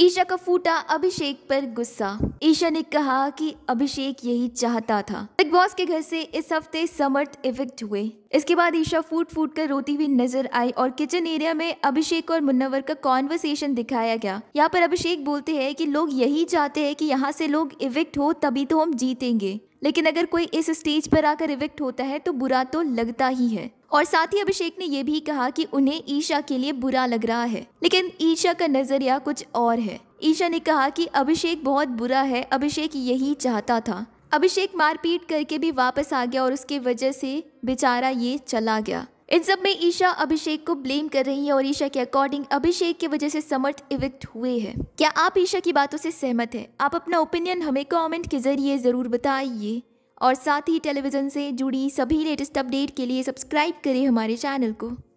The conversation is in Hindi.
ईशा का फूटा अभिषेक पर गुस्सा ईशा ने कहा कि अभिषेक यही चाहता था बिग बॉस के घर से इस हफ्ते समर्थ इफेक्ट हुए इसके बाद ईशा फूट फूट कर रोती हुई नजर आई और किचन एरिया में अभिषेक और मुन्नावर का कॉन्वर्सेशन दिखाया गया यहाँ पर अभिषेक बोलते हैं कि लोग यही चाहते हैं कि यहाँ से लोग इविक्ट हो तभी तो हम जीतेंगे लेकिन अगर कोई इस स्टेज पर आकर इविक्ट होता है तो बुरा तो लगता ही है और साथ ही अभिषेक ने यह भी कहा कि उन्हें ईशा के लिए बुरा लग रहा है लेकिन ईशा का नजरिया कुछ और है ईशा ने कहा कि अभिषेक बहुत बुरा है अभिषेक यही चाहता था अभिषेक मारपीट करके भी वापस आ गया और उसके वजह से बेचारा ये चला गया इन सब में ईशा अभिषेक को ब्लेम कर रही है और ईशा के अकॉर्डिंग अभिषेक की वजह से समर्थ इविक्ट हुए हैं क्या आप ईशा की बातों से सहमत हैं आप अपना ओपिनियन हमें कमेंट के जरिए ज़रूर बताइए और साथ ही टेलीविज़न से जुड़ी सभी लेटेस्ट अपडेट के लिए सब्सक्राइब करें हमारे चैनल को